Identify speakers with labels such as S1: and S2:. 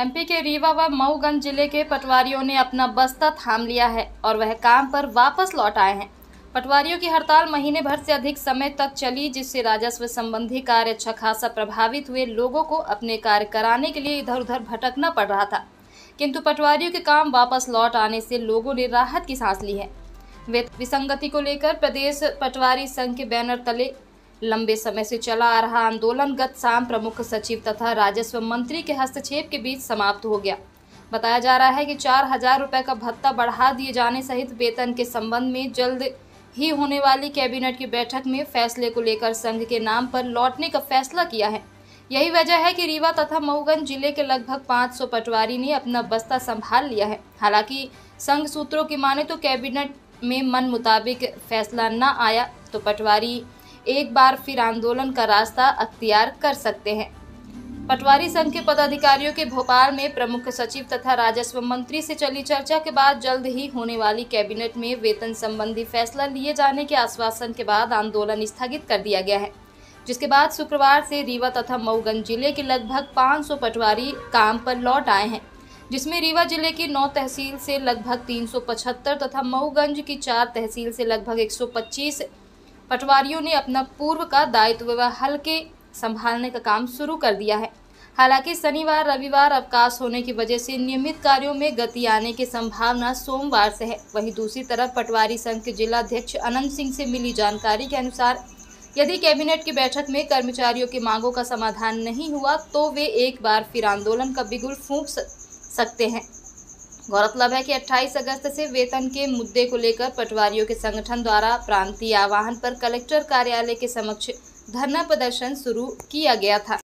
S1: MP के रीवा व मऊगंज जिले के पटवारियों ने अपना बस्ता थाम लिया है और वह काम पर वापस लौट आए हैं पटवारियों की हड़ताल महीने भर से अधिक समय तक चली जिससे राजस्व संबंधी कार्य अच्छा खासा प्रभावित हुए लोगों को अपने कार्य कराने के लिए इधर उधर भटकना पड़ रहा था किंतु पटवारियों के काम वापस लौट आने से लोगों ने राहत की सांस ली है विसंगति को लेकर प्रदेश पटवारी संघ के बैनर तले लंबे समय से चला आ रहा आंदोलन गत शाम प्रमुख सचिव तथा राजस्व मंत्री के हस्तक्षेप के बीच समाप्त हो गया बताया जा रहा है कि चार हजार रुपये का भत्ता बढ़ा दिए जाने सहित वेतन के संबंध में जल्द ही होने वाली कैबिनेट की बैठक में फैसले को लेकर संघ के नाम पर लौटने का फैसला किया है यही वजह है कि रीवा तथा मऊगंज जिले के लगभग 500 पटवारी ने अपना बस्ता संभाल लिया है हालांकि संघ सूत्रों की माने तो कैबिनेट में मन मुताबिक फैसला न आया तो पटवारी एक बार फिर आंदोलन का रास्ता अख्तियार कर सकते हैं पटवारी संघ के पदाधिकारियों के भोपाल में प्रमुख सचिव तथा राजस्व मंत्री से चली चर्चा के बाद जल्द ही होने वाली कैबिनेट में वेतन संबंधी फैसला लिए जाने के आश्वासन के बाद आंदोलन स्थगित कर दिया गया है जिसके बाद शुक्रवार से रीवा तथा मऊगंज जिले के लगभग 500 पटवारी काम पर लौट आए हैं जिसमें रीवा जिले की नौ तहसील से लगभग तीन तथा मऊगंज की चार तहसील से लगभग एक पटवारियों ने अपना पूर्व का दायित्व व हल्के संभालने का काम शुरू कर दिया है हालांकि शनिवार रविवार अवकाश होने की वजह से नियमित कार्यों में गति आने की संभावना सोमवार से है वहीं दूसरी तरफ पटवारी संघ के जिलाध्यक्ष अनंत सिंह से मिली जानकारी के अनुसार यदि कैबिनेट की बैठक में कर्मचारियों की मांगों का समाधान नहीं हुआ तो वे एक बार फिर आंदोलन का बिगुल फूंक सकते हैं गौरतलब है कि 28 अगस्त से वेतन के मुद्दे को लेकर पटवारियों के संगठन द्वारा प्रांतीय आवाहन पर कलेक्टर कार्यालय के समक्ष धरना प्रदर्शन शुरू किया गया था